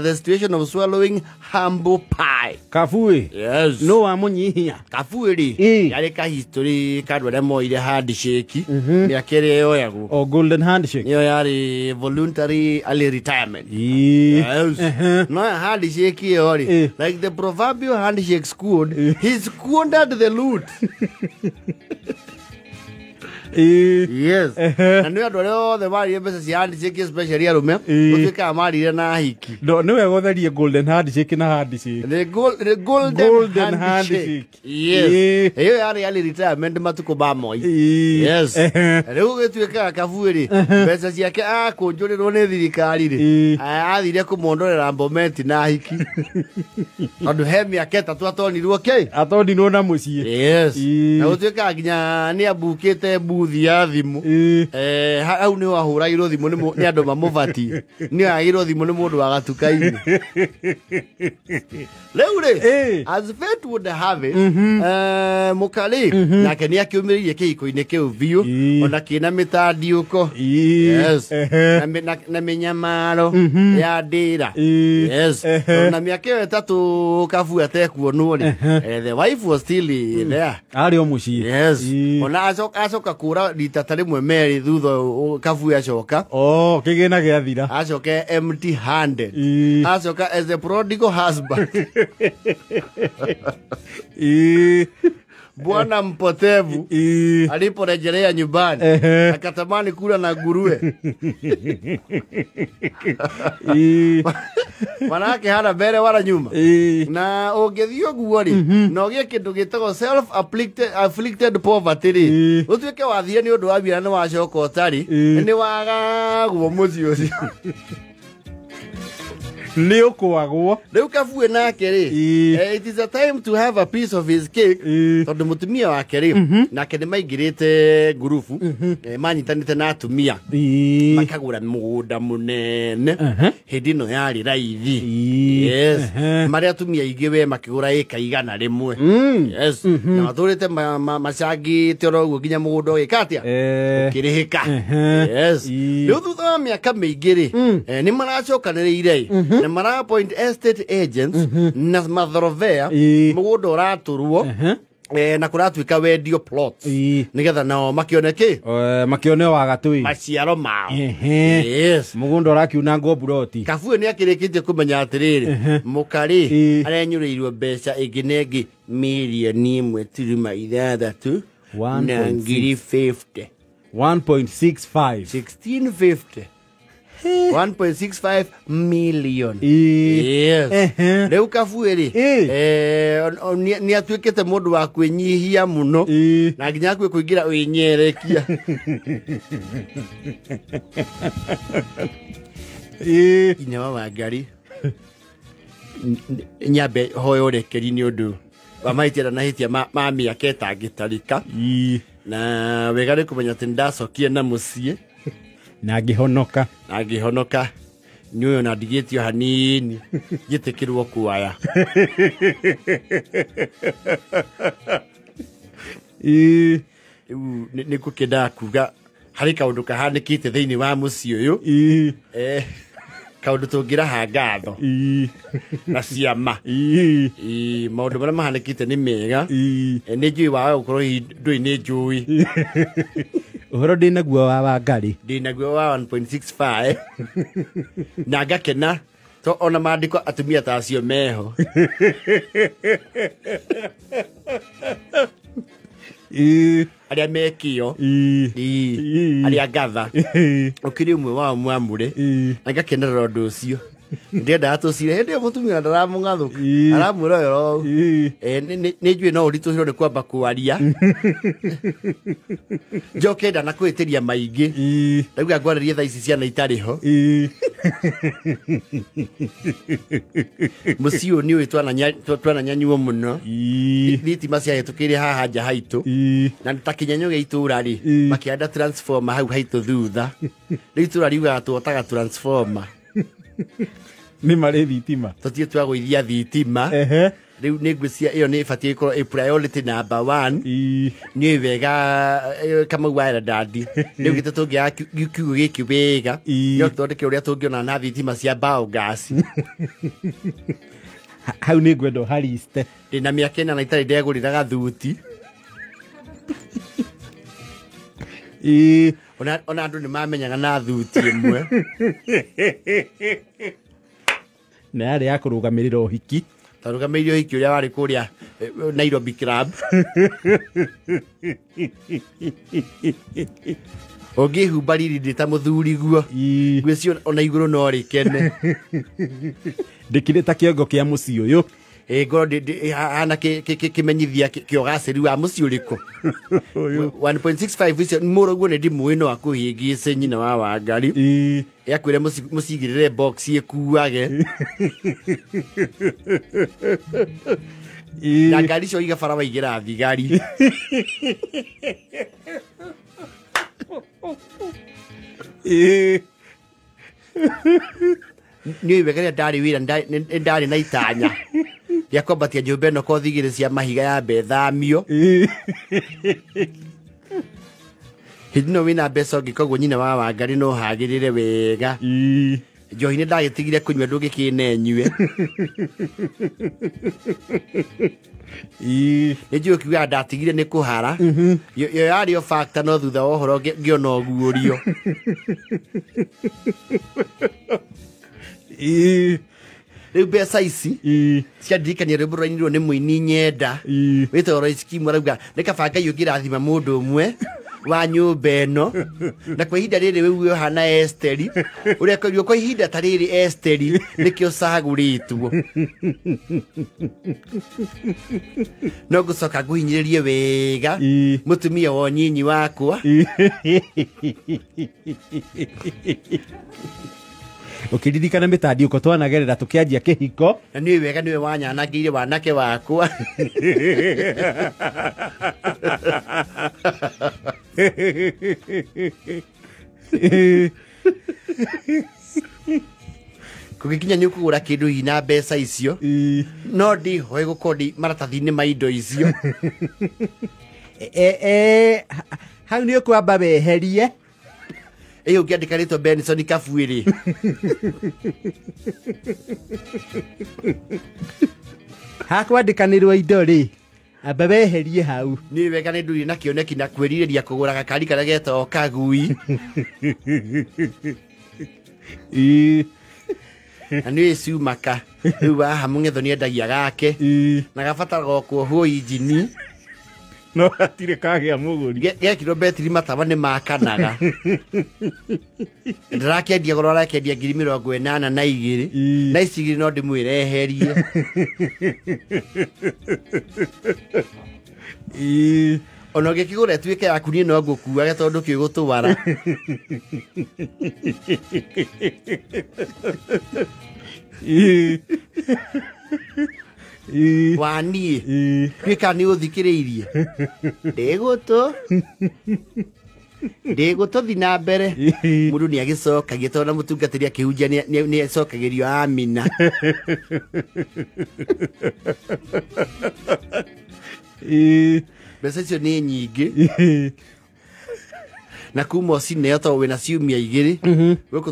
uh, the situation of swallowing humble pie kafui yes no amunyihia kafuiri mm. yari ka history kandu aria moire handshake mm -hmm. miaka ĩrĩa yoyagwo o golden shake yo yari voluntary early retirement yes. uh -huh. no handshake ĩyo rĩ eh. like the proverbial handshake scored eh. he squandered the loot yes na nä andå arä othe marire mbeca cia handicake special arume gå tuä kaga marire na hiki nä wega å therie golden handshake na handshake the gold, the golden, golden handshake yes ä yo yarä arä retirement matukå ma moi yes rä u gä tuä kaga kabuä rä mbeca ciake akå ah, njå rä rwo nä thirikari rä athire kå mondorera mbometi na hiki tondå he mä aka ätatå atoniruo kä atoniruo na må ciä yes na gå tuä kaga nginya nä ambukä te mbu guthia thimu eh au ni wahuragirwo thimu ni andu mamuvatie ni wagirwo thimu ni mundu wagatukaini riu ri as fate would have it mukari mhm. eh, mhm. nake ni akiumiririe kihiko-ini kiu biu ona kina uko yes na minyamaro mhm. ya ndira yes na miaka iyo itatu kabu atekuonwo ri eh, the wife was still mm. there ari o mucii yes ona acoka kura rita rimwe meri thutha kabu acoka oh kigina giathira acoke empty handed e. acoka as a prodigal husband e. bwana mpotevu aliporejelea nyumbani akatamani kula na nguruwe manake hana mbere wala nyuma na ũngĩthiĩ guo rĩ mhm. na ũgĩe kĩndũ gĩtagwo self afflicted poverty rĩ ũtuĩke wathiĩ nĩ ũndũ wa mbira nĩ wacoka ũtarĩ nĩ wagagwo mũciĩ ũcio nä å kwagwo rä u kabue nake rä tondå må tumia wake rä mhm. nake nä maingä rä te ngurubu mhm. eh, manyitanä te na atumia makagå ra må gå nda må nene hä ndä ä no yarä raithi marä a atumia aingä we makä gå ra ä kaigana rä mwe mm. mhm. na matå rä te macangä te oroguo nginya må gå nda å gä ka atä a å eh. kä rä hä ka rä u thutha wa mä aka mä ingä rä mm. eh, nä maracokanä rä ire -hmm. na mara point estate agents mm -hmm. na mathorobea mugunda uratå rwo eh, na kå ratuä wendio nä getha nao makä kä eh, makä one wagatå maciaro mao må gå nda å rakiuna ngomburoti kabuä nä akä rä kä tie kå menya atä rä rä må karä arenyå rä irwo mbeca ä ngä na ngä ä mwe tirima ithathatå na ngiri 1.65 1650 1.65 eh. million eh. yes atuä kä eh. ni må ndå wa må muno na nginya akue kuingira winyerekia inya wa wangari nyambe hoya urekeri ni undu wa mahitiana na hitia ma tarä ka na wega kå menya atä nä ndacokie na ciä na ngĩhonoka na nä å yå na tio hanini ngĩtĩkĩrwo kuoya rĩu nĩ ngũkĩendaga kuga kä te thä inä wa ndå tå ngä tũngĩraha ngatho na ciama mahanä kä te nä mega nĩ njũĩ waga gũkorwo nä njå ä uhoro ndä naguo wa wangari ndä naguo wa 1.65 na ngakena to ona mandiko atumia ta acio meho arä a mekä o arä a ngatha å kä rä å mwe wao mwamå re na ngakenerera å ndå å cio ndiendaga tå cire hä ndä ä yo må tumia ndaramå ngathå aramwä ra å yoro eh, å nä njuä no å ritå cirwo nä kwamba kwaria njoke nda na kwä tä ria maingä ndauga ngwarä ria tha ici ciana itarä ho må ciå nä å ä twananyanyuo må no thitima ciahätå kä ire haha nja haitå na ta kä nyanyo gä a itå ra rä makä anda hau haitå thutha rä u itå ra riugaga twotaga nä marä thitima tåtige twagå ithia thitima rä u nä ngwä cia ä yo nä batiä korwo ä namba nä wega kamauaera ndandi rä u gä te tå ngä kiugå gä kä wega ga no tå thondeke å rä a tå ngä ona na thitima cia mbao ngaci hau nä ngwenda hariste ndä na mä aka ä na itarä ndegå rä ra gathuti ona ona nä mamenyaga na thuti mwe na yarä ya kå rå gamä rä ra å hiki tarå gamä ire å hiki å rä a warä kå rä a eh, nairobi club å ngä humba riri ndä ta må thuriguo guo cio ona igå rå no rä kene ndä rä ta kä ongo kä a må ciå yå ngoro hana kimenyithia ri wa må ciå rä 1.65 icio nä ndimå ä no akå akũhĩngĩce nyina wa wangari yakwĩre mũcigĩrĩre ä kuage na ngari icio igabara waigä ra thigari nä å wega rä a ndarä wä ra ndarä na itanya ya kwambatia nyå mba ä no korwo rä cia mahiga mbethamio hä ndä no na mbeca ngä koguo nyina wa wangari no re wega njohi nĩ ndagĩtigire kũnyua ndũngĩkĩnenyue nĩ njũĩ kiugaga ndatigire nĩ kũhara mhm. yo yarä o fakta no thutha wa å guå rio rä u mbeca ici ciandirikania rwä mbå rwainirwo nä må ini nyenda wä toro ikimu arauga nä kaba ngai å ngä rathima må ndå mwe wa ä no na kwa ihinda rĩrĩ wĩu hana esteri ũrĩa korirwo kwa ihinda ta rĩrĩ esteri nĩkĩo ũcagũrĩtwo no rä rie wega mũtumia wa nyinyi wakwa ukiririkana mitandiuko twanagerera tukianjia kihiko na nä wega nä we wanyanangä wanake wakwa kugikinya nä å kå gå ra kä ndå ina mbeca icio no ndä hoe gå korwo maratathi-inä eh indo icio eh, eh, eh, hau nä å kwamba weherie ey'okiandĩka rĩtwa benson kabuĩ rĩ hakwandĩkanĩrwo indo rĩ amba weherie hau nĩ wega nĩ ndũrĩ na kĩoneki na kwĩrirĩria kũgũra gakari karĩa getagwo kagui na nĩ cumaka rĩu waha mũng'etho nĩ endagia gake na gabataraga kuohwo injini no gatirä kagä a må gå ri gekirwo mbetiri mataba nä makanaga ndä rakendia goro arakendia ngiri mä rongo nana na igä rä na icigä rä no ndä mwä reherie ona gä kä gå retuä ke yaku niä no ngå kuage tondå kä gå tå ara waniä niä tuä ka nä å thikä rä irie ndä gå tå ndä gå tå thi na mbere må ndå nä agä cokagia tondå na må tungatä ri akä hunjia nä acokagä rio amina mbeca icio nä nyingä na kuma ũcineo to wĩna ciumia igĩrĩ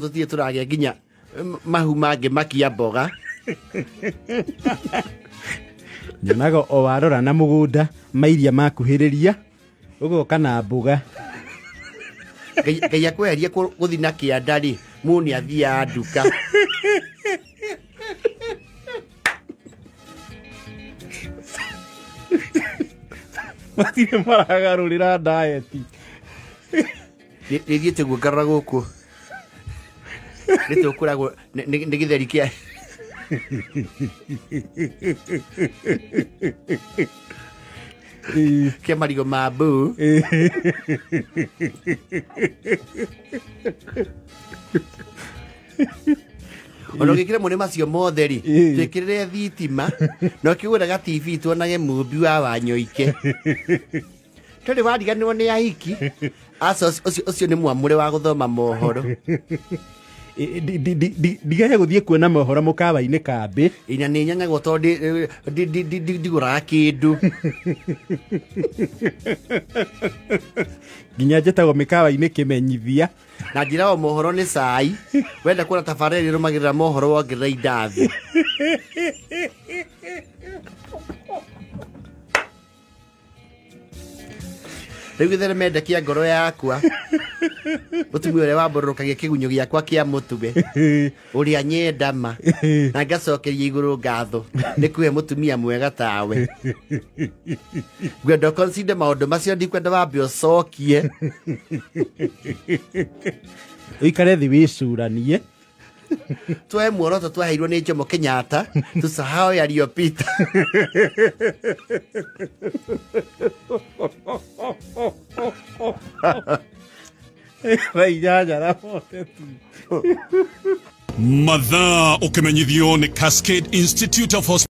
tå ragä a nginya mahu mangä makia mboga nyonaga o warora na mugunda mairia makuhĩrĩria ũgoka na mbuga ngai akweherie gũthi na kĩanda rĩ mũ nĩ athia nduka matirĩ maragarũrĩra ndaeti rĩthiĩte guongarora gũkũ rĩtũkũragwo nĩ gĩtheri kĩa que é Marigo Mabu. ona gä kä re må nä macio motheri twä kä rä re thitima no kä gå raga tv tuonage må mbi wa wanyoike tondä wariganä rwo nä ahiki aco å cio nä mwamå re wa gå thoma mohoro ndigege gå thiä kuona mohora må kawa-inä kambä inya nä nyangagwo tondå ndigå raga kä ndå nginya njetagwo mä kawa-inä kä menyithia na njä mohoro nä cai wenda kuona tabarä rä rå magä rä ra mohoro ra indathi rä u gä mendekia ngoro yakwa må tumia å rä a wambårå kä gunyå gä akwa kä a må tume å rä a nyendama na ngacokeria igå rå ngatho nä kå he må tumia mwega tawe ngwenda konsinde maå ndå macio ndikwenda wambe å cokie å ikare thi wä curanie twae muoroto twaheirwo nä jomo kenyatta tusahao yaliyopita rainyanya mathaa å kä menyithio nä cascade institute of Hospital